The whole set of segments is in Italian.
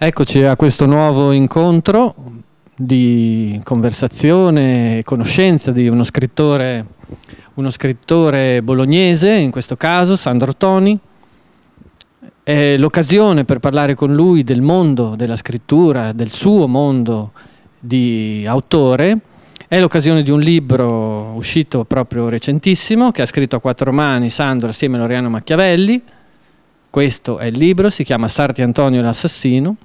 Eccoci a questo nuovo incontro di conversazione e conoscenza di uno scrittore, uno scrittore bolognese, in questo caso Sandro Toni. È l'occasione per parlare con lui del mondo della scrittura, del suo mondo di autore. È l'occasione di un libro uscito proprio recentissimo che ha scritto a quattro mani Sandro assieme a Loriano Machiavelli. Questo è il libro, si chiama Sarti Antonio l'assassino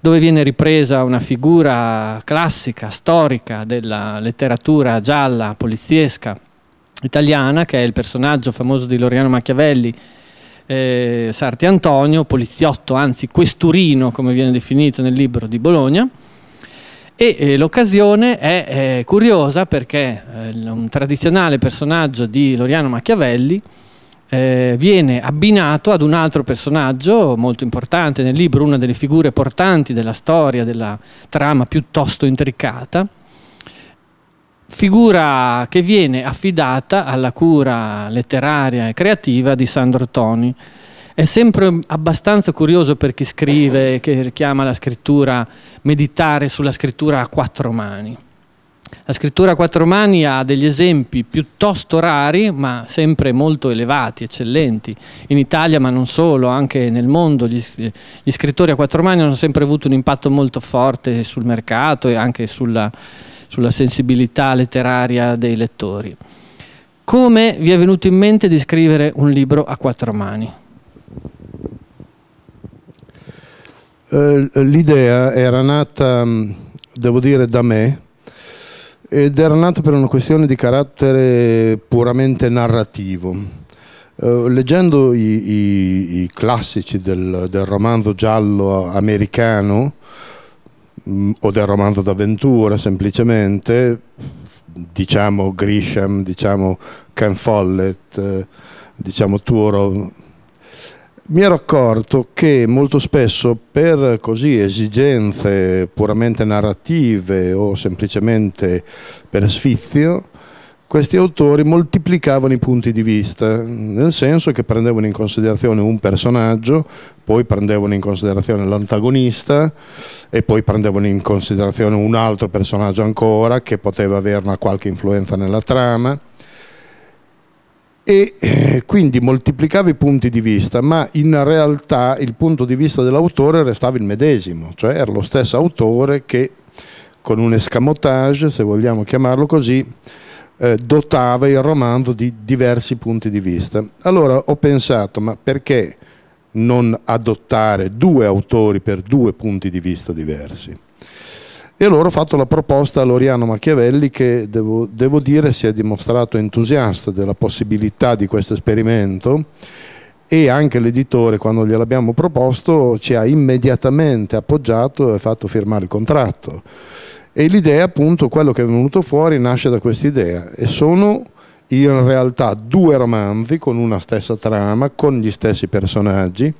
dove viene ripresa una figura classica, storica della letteratura gialla, poliziesca italiana, che è il personaggio famoso di Loriano Machiavelli, eh, Sarti Antonio, poliziotto, anzi questurino, come viene definito nel libro di Bologna. E eh, l'occasione è eh, curiosa perché eh, un tradizionale personaggio di Loriano Machiavelli eh, viene abbinato ad un altro personaggio molto importante nel libro, una delle figure portanti della storia, della trama piuttosto intricata, figura che viene affidata alla cura letteraria e creativa di Sandro Toni. È sempre abbastanza curioso per chi scrive, che chiama la scrittura, meditare sulla scrittura a quattro mani la scrittura a quattro mani ha degli esempi piuttosto rari, ma sempre molto elevati, eccellenti. In Italia, ma non solo, anche nel mondo, gli, gli scrittori a quattro mani hanno sempre avuto un impatto molto forte sul mercato e anche sulla, sulla sensibilità letteraria dei lettori. Come vi è venuto in mente di scrivere un libro a quattro mani? Eh, l'idea era nata, devo dire, da me ed era nato per una questione di carattere puramente narrativo. Eh, leggendo i, i, i classici del, del, romanzo giallo americano mh, mm, o del romanzo d'avventura semplicemente, diciamo Grisham, diciamo Ken Follett, eh, diciamo Turo, mi ero accorto che molto spesso per così esigenze puramente narrative o semplicemente per sfizio, questi autori moltiplicavano i punti di vista, nel senso che prendevano in considerazione un personaggio, poi prendevano in considerazione l'antagonista e poi prendevano in considerazione un altro personaggio ancora che poteva avere una qualche influenza nella trama e eh, quindi moltiplicava i punti di vista, ma in realtà il punto di vista dell'autore restava il medesimo, cioè era lo stesso autore che con un escamotage, se vogliamo chiamarlo così, eh, dotava il romanzo di diversi punti di vista. Allora ho pensato, ma perché non adottare due autori per due punti di vista diversi? E allora ho fatto la proposta a Loriano Machiavelli che devo, devo dire si è dimostrato entusiasta della possibilità di questo esperimento e anche l'editore quando gliel'abbiamo proposto ci ha immediatamente appoggiato e fatto firmare il contratto. E l'idea appunto, quello che è venuto fuori nasce da questa idea e sono in realtà due romanzi con una stessa trama, con gli stessi personaggi,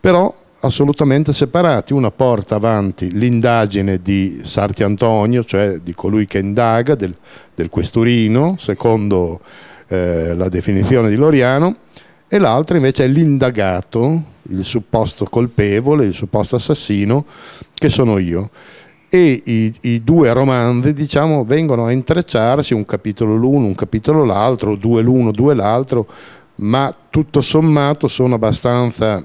però assolutamente separati. Una porta avanti l'indagine di Sarti Antonio, cioè di colui che indaga, del, del questurino, secondo eh, la definizione di Loriano, e l'altra invece è l'indagato, il supposto colpevole, il supposto assassino, che sono io. E i, i due romanzi diciamo, vengono a intrecciarsi un capitolo l'uno, un capitolo l'altro, due l'uno, due l'altro, ma tutto sommato sono abbastanza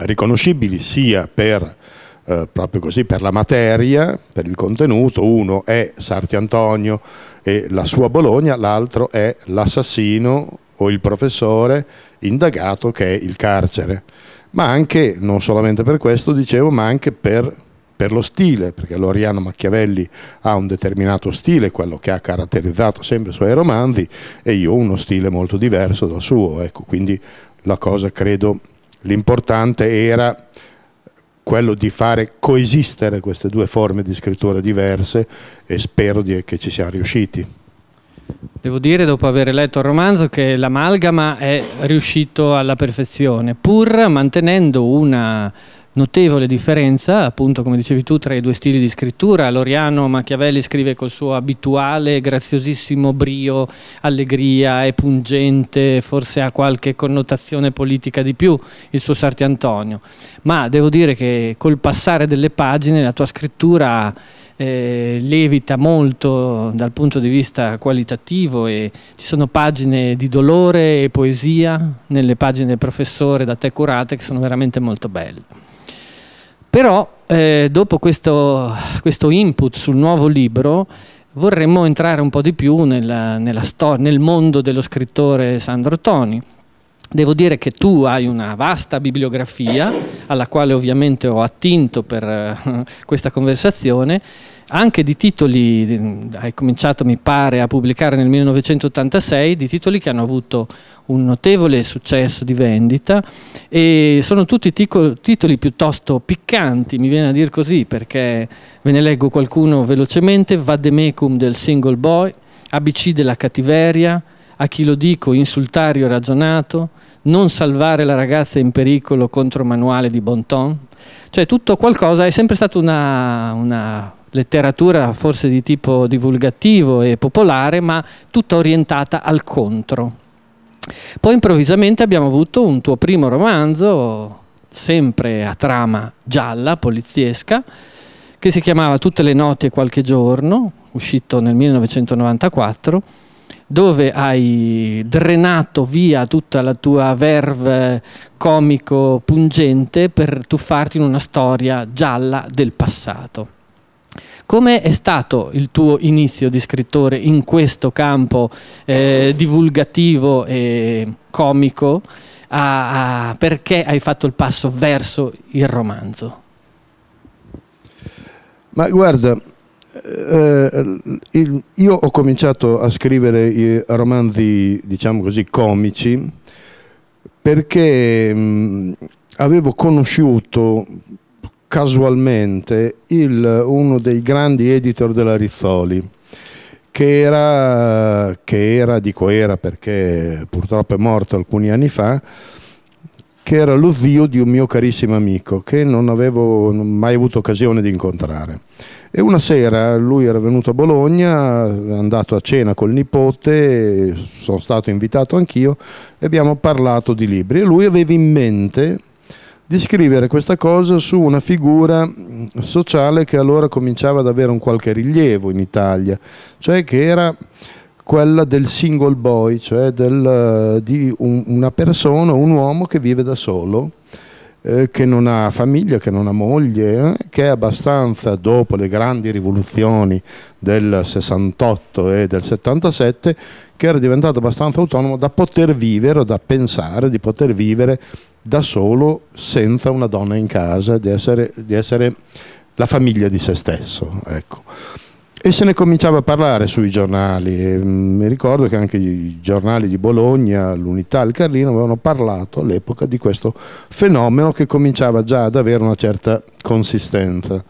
riconoscibili sia per, eh, così, per, la materia, per il contenuto, uno è Sarti Antonio e la sua Bologna, l'altro è l'assassino o il professore indagato che è il carcere, ma anche, non solamente per questo dicevo, ma anche per, per lo stile, perché Loriano Machiavelli ha un determinato stile, quello che ha caratterizzato sempre i suoi romanzi, e io ho uno stile molto diverso dal suo, ecco, quindi la cosa credo L'importante era quello di fare coesistere queste due forme di scrittura diverse e spero che ci siamo riusciti. Devo dire, dopo aver letto il romanzo, che l'amalgama è riuscito alla perfezione, pur mantenendo una notevole differenza, appunto come dicevi tu, tra i due stili di scrittura. Loriano Machiavelli scrive col suo abituale, graziosissimo brio, allegria, è pungente, forse ha qualche connotazione politica di più il suo Sarti Antonio. Ma devo dire che col passare delle pagine la tua scrittura eh, levita molto dal punto di vista qualitativo e ci sono pagine di dolore e poesia nelle pagine del professore da te curate che sono veramente molto belle. Però eh, dopo questo, questo, input sul nuovo libro vorremmo entrare un po' di più nella, nella nel mondo dello scrittore Sandro Toni. Devo dire che tu hai una vasta bibliografia, alla quale ovviamente ho attinto per eh, questa conversazione, anche di titoli, hai cominciato mi pare a pubblicare nel 1986, di titoli che hanno avuto un notevole successo di vendita e sono tutti titoli piuttosto piccanti, mi viene a dire così, perché ve ne leggo qualcuno velocemente, Vademecum del Single Boy, ABC della cattiveria, a chi lo dico insultario ragionato, non salvare la ragazza in pericolo contro manuale di Bonton, cioè tutto qualcosa, è sempre stata una, una letteratura forse di tipo divulgativo e popolare, ma tutta orientata al contro. Poi improvvisamente abbiamo avuto un tuo primo romanzo, sempre a trama gialla, poliziesca, che si chiamava Tutte le notti e qualche giorno, uscito nel 1994, dove hai drenato via tutta la tua verve comico pungente per tuffarti in una storia gialla del passato. Come è stato il tuo inizio di scrittore in questo campo eh, divulgativo e comico? A, a, perché hai fatto il passo verso il romanzo? Ma guarda, eh, eh il, io ho cominciato a scrivere i romanzi, diciamo così, comici perché mh, mm, avevo conosciuto casualmente il, uno dei grandi editor della Rizzoli, che era, che era, dico era perché purtroppo è morto alcuni anni fa, che era lo zio di un mio carissimo amico che non avevo mai avuto occasione di incontrare. E una sera lui era venuto a Bologna, è andato a cena col nipote, sono stato invitato anch'io e abbiamo parlato di libri. E lui aveva in mente di scrivere questa cosa su una figura mm, sociale che allora cominciava ad avere un qualche rilievo in Italia, cioè che era quella del single boy, cioè del, eh, di un, una persona, un uomo che vive da solo, eh, che non ha famiglia, che non ha moglie, eh, che è abbastanza dopo le grandi rivoluzioni del 68 e del 77, che era diventato abbastanza autonomo da poter vivere, o da pensare di poter vivere da solo senza una donna in casa, di essere, di essere la famiglia di se stesso. Ecco. E se ne cominciava a parlare sui giornali, e, mh, mm, mi ricordo che anche i giornali di Bologna, l'Unità, il Carlino avevano parlato all'epoca di questo fenomeno che cominciava già ad avere una certa consistenza.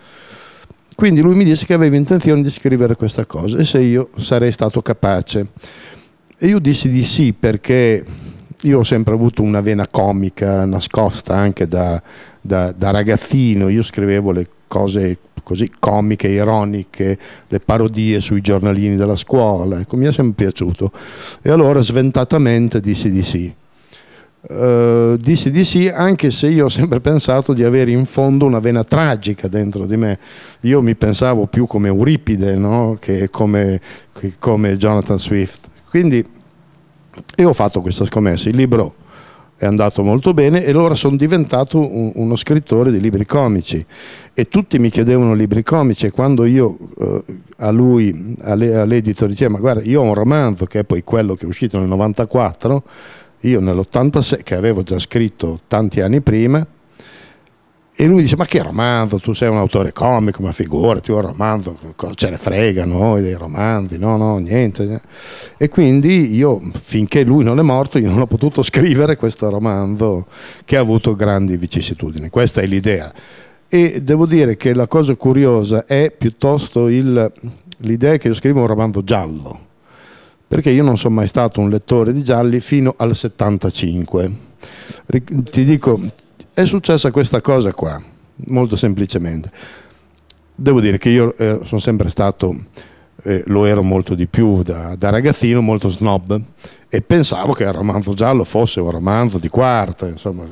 Quindi lui mi disse che aveva intenzione di scrivere questa cosa e se io sarei stato capace. E io dissi di sì perché io ho sempre avuto una vena comica nascosta anche da, da, da ragazzino, io scrivevo le cose così comiche, ironiche, le parodie sui giornalini della scuola, ecco, mi è sempre piaciuto. E allora sventatamente dissi di sì. Uh, dissi di sì anche se io ho sempre pensato di avere in fondo una vena tragica dentro di me io mi pensavo più come Euripide no? che, come, che come Jonathan Swift quindi e ho fatto questa scommessa. Il libro è andato molto bene e allora sono diventato un, uno scrittore di libri comici e tutti mi chiedevano libri comici e quando io eh, a lui, all'editor dicevo ma guarda io ho un romanzo che è poi quello che è uscito nel 94, io nell'86 che avevo già scritto tanti anni prima e lui dice: Ma che romanzo? Tu sei un autore comico, ma figurati, un oh, romanzo, ce ne frega noi dei romanzi, no, no, niente. E quindi io, finché lui non è morto, io non ho potuto scrivere questo romanzo che ha avuto grandi vicissitudini. Questa è l'idea. E devo dire che la cosa curiosa è piuttosto il, l'idea che io scrivo un romanzo giallo, perché io non sono mai stato un lettore di gialli fino al 75. Ti dico, è successa questa cosa qua, molto semplicemente. Devo dire che io eh, sono sempre stato, eh, lo ero molto di più da, da, ragazzino, molto snob e pensavo che il romanzo giallo fosse un romanzo di quarta, insomma,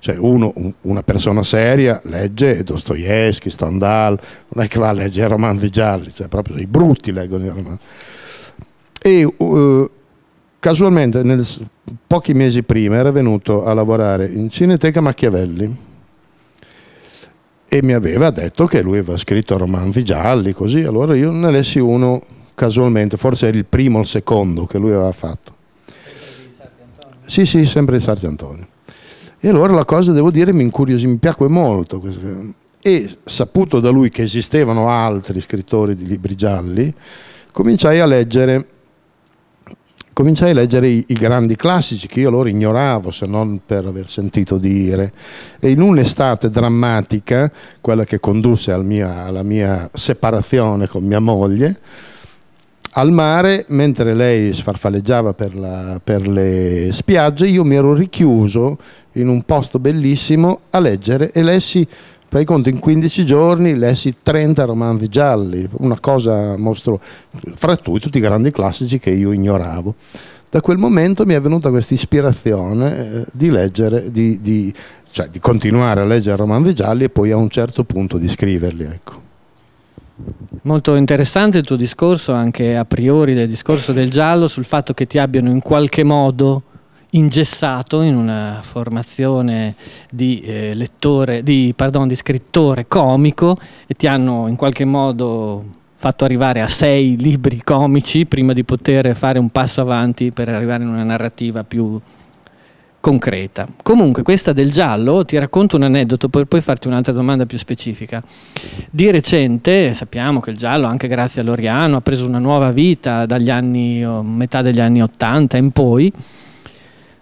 cioè uno, una persona seria legge Dostoevsky, Stendhal, non è che va a leggere romanzi gialli, cioè proprio i brutti leggono i romanzi. E uh, casualmente nel, pochi mesi prima era venuto a lavorare in Cineteca Machiavelli e mi aveva detto che lui aveva scritto romanzi gialli, così, allora io ne lessi uno casualmente, forse era il primo o il secondo che lui aveva fatto. Sì, sì, sempre di Sant'Antonio. E allora la cosa, devo dire, mi incuriosì, mi piacque molto. E saputo da lui che esistevano altri scrittori di libri gialli, cominciai a leggere cominciai a leggere i, i grandi classici che io loro ignoravo se non per aver sentito dire e in un'estate drammatica, quella che condusse al mia, alla mia separazione con mia moglie, al mare, mentre lei sfarfalleggiava per, la, per, le spiagge, io mi ero richiuso in un posto bellissimo a leggere e lessi Fai conto, in 15 giorni lessi 30 romanzi gialli, una cosa mostro, fra cui tutti i grandi classici che io ignoravo. Da quel momento mi è venuta questa ispirazione eh, di leggere, di, di, cioè, di, continuare a leggere romanzi gialli e poi a un certo punto di scriverli. Ecco. Molto interessante il tuo discorso, anche a priori del discorso del giallo, sul fatto che ti abbiano in qualche modo ingessato in una formazione di, eh, lettore, di, pardon, di scrittore comico e ti hanno in qualche modo fatto arrivare a sei libri comici prima di poter fare un passo avanti per arrivare in una narrativa più concreta. Comunque questa del giallo, ti racconto un aneddoto per poi farti un'altra domanda più specifica. Di recente sappiamo che il giallo, anche grazie a Loriano, ha preso una nuova vita dagli anni, metà degli anni 80 in poi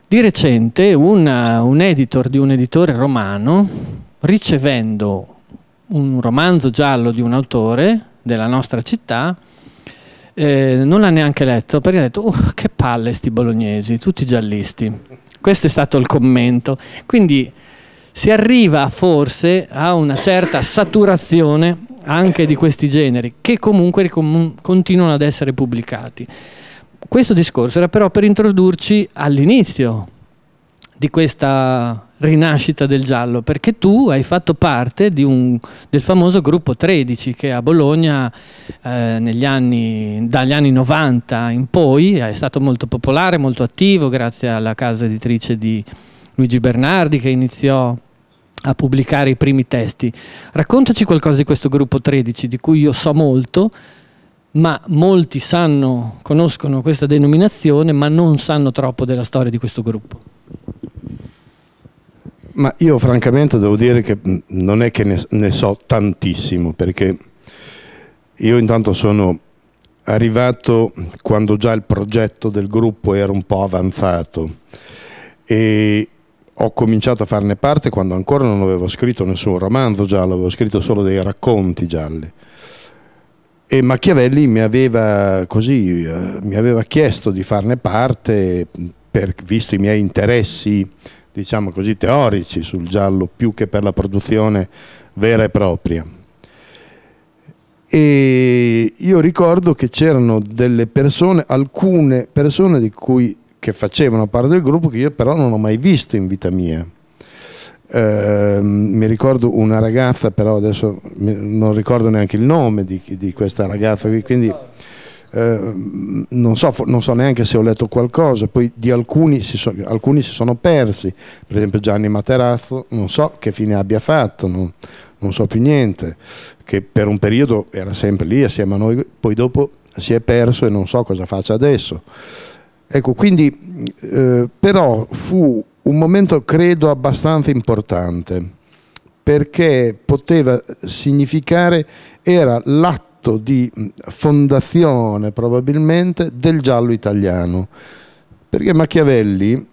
di recente una, uh, un editor di un editore romano, ricevendo un romanzo giallo di un autore della nostra città, eh, non l'ha neanche letto perché ha detto oh, che palle sti bolognesi, tutti giallisti. Questo è stato il commento. Quindi si arriva forse a una certa saturazione anche di questi generi che comunque continuano ad essere pubblicati questo discorso era però per introdurci all'inizio di questa rinascita del giallo, perché tu hai fatto parte un, del famoso gruppo 13 che a Bologna eh, anni, dagli anni 90 in poi è stato molto popolare, molto attivo grazie alla casa editrice di Luigi Bernardi che iniziò a pubblicare i primi testi. Raccontaci qualcosa di questo gruppo 13 di cui io so molto ma molti sanno, conoscono questa denominazione, ma non sanno troppo della storia di questo gruppo. Ma io francamente devo dire che non è che ne, ne so tantissimo, perché io intanto sono arrivato quando già il progetto del gruppo era un po' avanzato e ho cominciato a farne parte quando ancora non avevo scritto nessun romanzo giallo, avevo scritto solo dei racconti gialli e Machiavelli mi aveva, così, eh, mi aveva chiesto di farne parte per, visto i miei interessi diciamo così, teorici sul giallo più che per la produzione vera e propria. E io ricordo che c'erano delle persone, alcune persone di cui, che facevano parte del gruppo, che io però non ho mai visto in vita mia. Ehm, mi ricordo una ragazza, però adesso non ricordo neanche il nome di, di questa ragazza, quindi eh, non, so, non, so, neanche se ho letto qualcosa, poi di alcuni si, so, alcuni si, sono persi, per esempio Gianni Materazzo, non so che fine abbia fatto, non, non so più niente, che per un periodo era sempre lì assieme a noi, poi dopo si è perso e non so cosa faccia adesso. Ecco, quindi eh, però fu un momento credo abbastanza importante perché poteva significare, era l'atto di fondazione probabilmente del giallo italiano, perché Machiavelli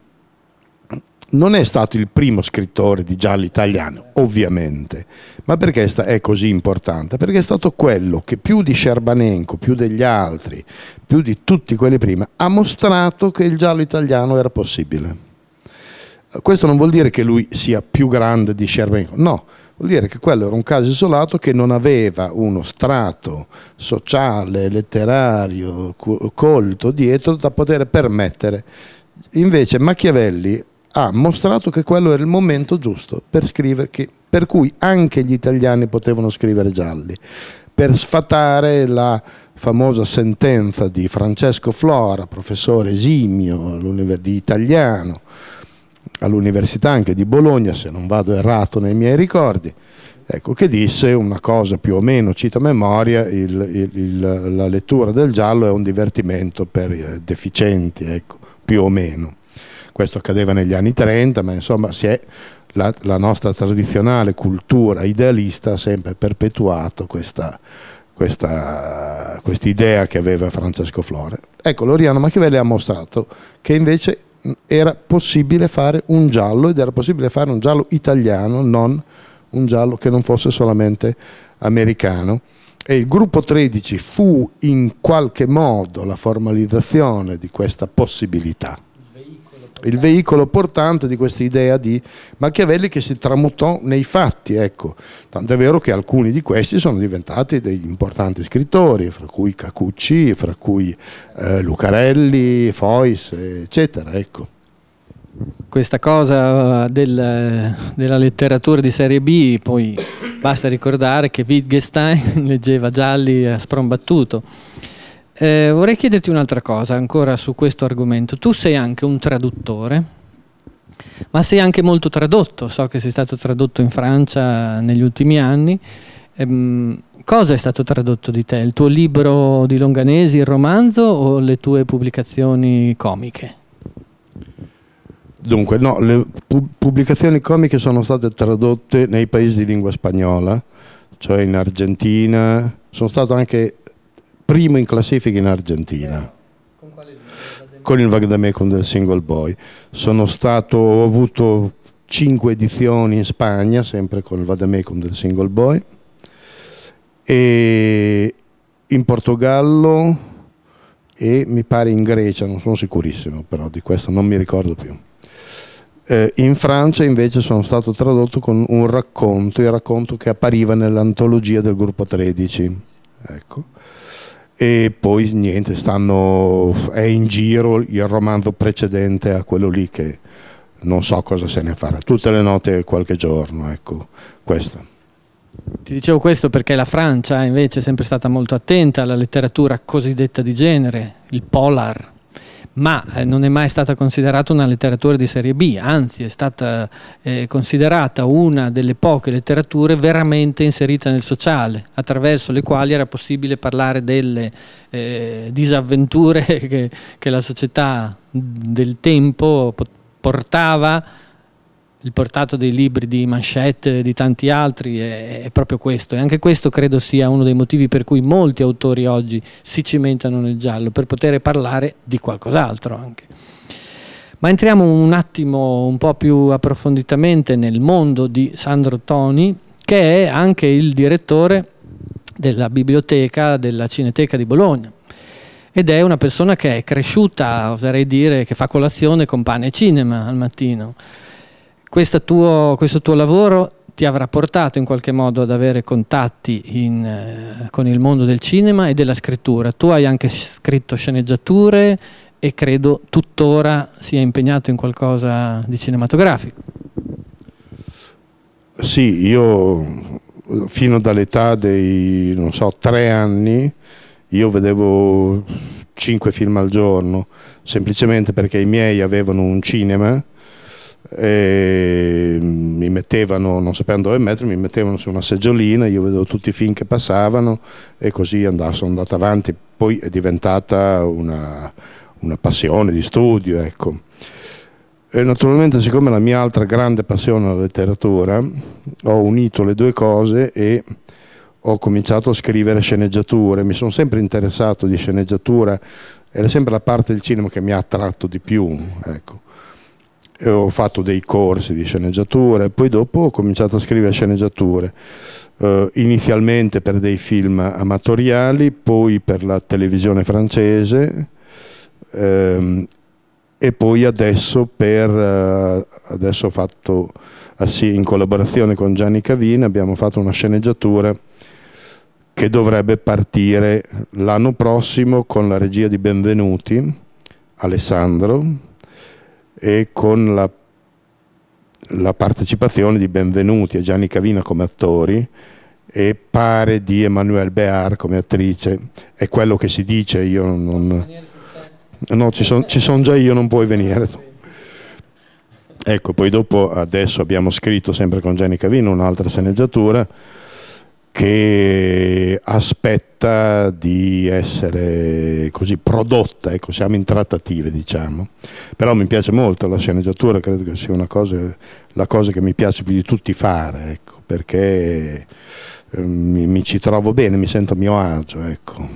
non è stato il primo scrittore di giallo italiano, ovviamente, ma perché è così importante? Perché è stato quello che più di Scerbanenco, più degli altri, più di tutti quelli prima, ha mostrato che il giallo italiano era possibile. Questo non vuol dire che lui sia più grande di Sherman, no, vuol dire che quello era un caso isolato che non aveva uno strato sociale, letterario, colto dietro da poter permettere. Invece Machiavelli ha mostrato che quello era il momento giusto per scrivere, che, per cui anche gli italiani potevano scrivere gialli, per sfatare la famosa sentenza di Francesco Flora, professore esimio di italiano, all'Università anche di Bologna, se non vado errato nei miei ricordi, ecco, che disse una cosa più o meno, cito a memoria, il, il, il, la lettura del giallo è un divertimento per eh, deficienti, ecco, più o meno. Questo accadeva negli anni 30, ma insomma è, la, la, nostra tradizionale cultura idealista ha sempre perpetuato questa, questa idea che aveva Francesco Flore. Ecco, Loriano Machiavelli ha mostrato che invece era possibile fare un giallo ed era possibile fare un giallo italiano, non un giallo che non fosse solamente americano. E il gruppo 13 fu in qualche modo la formalizzazione di questa possibilità il veicolo portante di questa idea di Machiavelli che si tramutò nei fatti, ecco. Tant'è vero che alcuni di questi sono diventati degli importanti scrittori, fra cui Cacucci, fra cui eh, Lucarelli, Fois, eccetera, ecco. Questa cosa eh, del, eh, della letteratura di serie B, poi basta ricordare che Wittgenstein leggeva Gialli a sprombattuto eh, vorrei chiederti un'altra cosa ancora su questo argomento. Tu sei anche un traduttore, ma sei anche molto tradotto. So che sei stato tradotto in Francia negli ultimi anni. Eh, cosa è stato tradotto di te? Il tuo libro di Longanesi, il romanzo o le tue pubblicazioni comiche? Dunque, no, le pubblicazioni comiche sono state tradotte nei paesi di lingua spagnola, cioè in Argentina, sono stato anche primo in classifica in Argentina con il Vagdamecum del Single Boy. Stato, ho avuto cinque edizioni in Spagna, sempre con il Vagdamecum del Single Boy, e in Portogallo e mi pare in Grecia, non sono sicurissimo però di questo, non mi ricordo più. Eh, in Francia invece sono stato tradotto con un racconto, il racconto che appariva nell'antologia del gruppo 13. Ecco e poi niente, stanno, è in giro il romanzo precedente a quello lì che non so cosa se ne farà, tutte le note qualche giorno, ecco, questo. Ti dicevo questo perché la Francia invece è sempre stata molto attenta alla letteratura cosiddetta di genere, il polar, ma eh, non è mai stata considerata una letteratura di serie B, anzi è stata eh, considerata una delle poche letterature veramente inserita nel sociale, attraverso le quali era possibile parlare delle eh, disavventure che, che la società del tempo portava il portato dei libri di Manchette e di tanti altri è, è, proprio questo e anche questo credo sia uno dei motivi per cui molti autori oggi si cimentano nel giallo per poter parlare di qualcos'altro anche. Ma entriamo un attimo un po' più approfonditamente nel mondo di Sandro Toni che è anche il direttore della biblioteca della Cineteca di Bologna ed è una persona che è cresciuta, oserei dire, che fa colazione con pane e cinema al mattino questo tuo, questo tuo lavoro ti avrà portato in qualche modo ad avere contatti in, eh, con il mondo del cinema e della scrittura. Tu hai anche scritto sceneggiature e credo tuttora sia impegnato in qualcosa di cinematografico. Sì, io fino dall'età dei, non so, tre anni, io vedevo cinque film al giorno, semplicemente perché i miei avevano un cinema e mi mettevano, non sapendo dove mettermi, mi mettevano su una seggiolina, io vedevo tutti i film che passavano e così andavo, sono andato avanti, poi è diventata una, una passione di studio. Ecco. E naturalmente siccome la mia altra grande passione è la letteratura, ho unito le due cose e ho cominciato a scrivere sceneggiature, mi sono sempre interessato di sceneggiatura, era sempre la parte del cinema che mi ha attratto di più. Ecco eh, ho fatto dei corsi di sceneggiatura e poi dopo ho cominciato a scrivere sceneggiature, eh, inizialmente per dei film amatoriali, poi per la televisione francese ehm, e poi adesso, per, eh, adesso ho fatto, eh, in collaborazione con Gianni Cavini abbiamo fatto una sceneggiatura che dovrebbe partire l'anno prossimo con la regia di Benvenuti, Alessandro e con la, la partecipazione di Benvenuti e Gianni Cavina come attori e pare di Emanuele Bear come attrice, è quello che si dice, io non... no, ci sono son già io, non puoi venire. Ecco, poi dopo adesso abbiamo scritto sempre con Gianni Cavino un'altra sceneggiatura che aspetta di essere così prodotta, ecco, siamo in trattative diciamo, però mi piace molto la sceneggiatura, credo che sia cosa, la cosa che mi piace più di tutti fare, ecco, perché ehm, mi, mi, ci trovo bene, mi sento a mio agio. Ecco.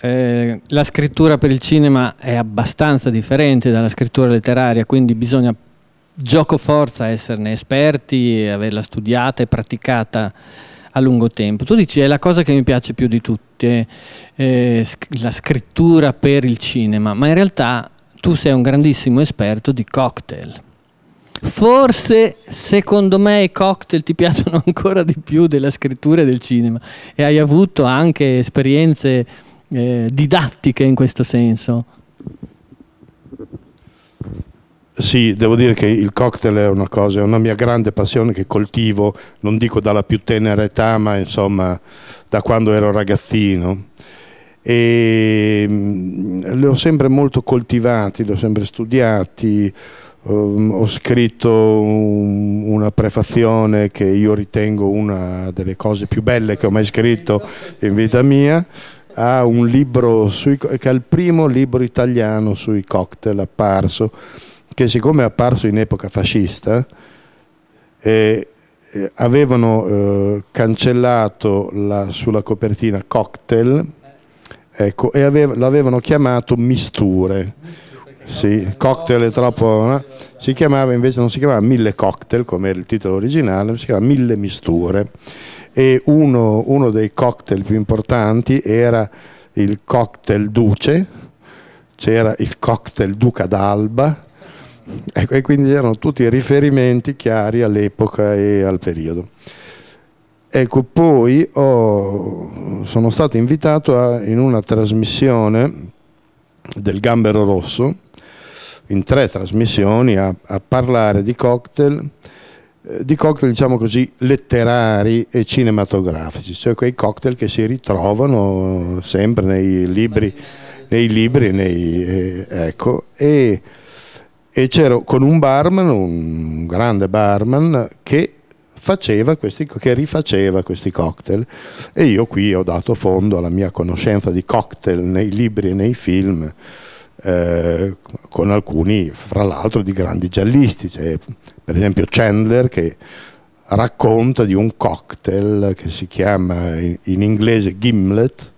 Eh, la scrittura per il cinema è abbastanza differente dalla scrittura letteraria, quindi bisogna gioco forza esserne esperti, averla studiata e praticata a lungo tempo. Tu dici è la cosa che mi piace più di tutte, eh, sc- la scrittura per il cinema, ma in realtà tu sei un grandissimo esperto di cocktail. Forse secondo me i cocktail ti piacciono ancora di più della scrittura e del cinema e hai avuto anche esperienze eh, didattiche in questo senso. Sì, devo dire che il cocktail è una cosa, è una mia grande passione che coltivo, non dico dalla più tenera età, ma insomma da quando ero ragazzino. E mm, li ho sempre molto coltivati, li ho sempre studiati, um, ho scritto un, una prefazione che io ritengo una delle cose più belle che ho mai scritto in vita mia ha un libro sui, che è il primo libro italiano sui cocktail apparso che siccome è apparso in epoca fascista, eh, eh, avevano eh, cancellato la, sulla copertina cocktail ecco, e aveva, l'avevano chiamato misture. Sì, cocktail è troppo... No? Si chiamava invece, non si chiamava mille cocktail come era il titolo originale, si chiamava mille misture. E uno, uno dei cocktail più importanti era il cocktail duce, c'era il cocktail duca d'alba, Ecco, e quindi erano tutti riferimenti chiari all'epoca e al periodo. Ecco, poi ho, sono stato invitato a, in una trasmissione del Gambero Rosso, in tre trasmissioni, a, a parlare di cocktail, eh, di cocktail diciamo così letterari e cinematografici, cioè quei cocktail che si ritrovano sempre nei libri, nei libri, nei, eh, ecco, e e c'ero con un barman, un grande barman, che faceva questi, che rifaceva questi cocktail e io qui ho dato fondo alla mia conoscenza di cocktail nei libri e nei film eh, con alcuni fra l'altro di grandi giallisti cioè, per esempio Chandler che racconta di un cocktail che si chiama in, inglese gimlet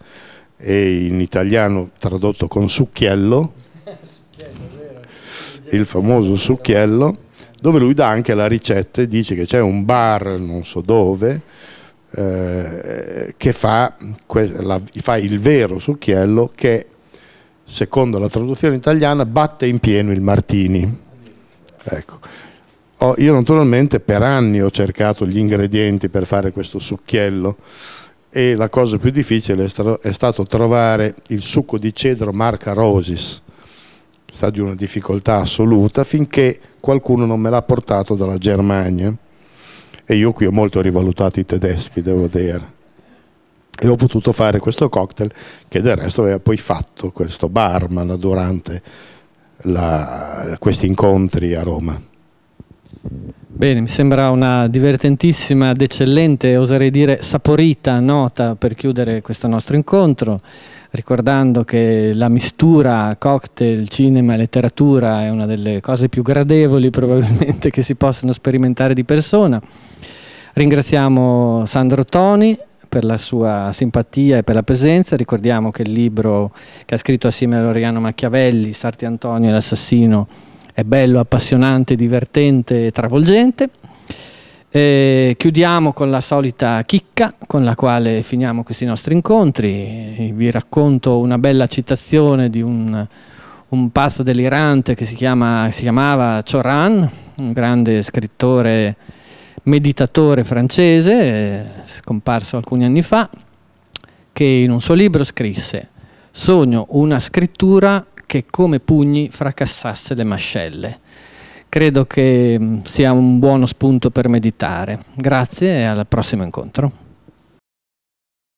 e in italiano tradotto con succhiello il famoso succhiello, dove lui dà anche la ricetta e dice che c'è un bar, non so dove, eh, che fa, la, fa il vero succhiello che, secondo la traduzione italiana, batte in pieno il Martini. Ecco. Oh, io naturalmente per anni ho cercato gli ingredienti per fare questo succhiello e la cosa più difficile è, stato trovare il succo di cedro marca Rosis sta di una difficoltà assoluta finché qualcuno non me l'ha portato dalla Germania e io qui ho molto rivalutato i tedeschi, devo dire. E ho potuto fare questo cocktail che del resto aveva poi fatto questo barman durante la, questi incontri a Roma. Bene, mi sembra una divertentissima ed eccellente, oserei dire saporita nota per chiudere questo nostro incontro ricordando che la mistura cocktail, cinema e letteratura è una delle cose più gradevoli probabilmente che si possano sperimentare di persona. Ringraziamo Sandro Toni per la sua simpatia e per la presenza. Ricordiamo che il libro che ha scritto assieme a Loriano Machiavelli, Sarti Antonio e l'assassino, è bello, appassionante, divertente e travolgente. E eh, chiudiamo con la solita chicca con la quale finiamo questi nostri incontri. Eh, vi racconto una bella citazione di un, un pazzo delirante che si, chiama, si chiamava Choran, un grande scrittore meditatore francese, eh, scomparso alcuni anni fa, che in un suo libro scrisse Sogno una scrittura che come pugni fracassasse le mascelle credo che mm, sia un buono spunto per meditare. Grazie e al prossimo incontro.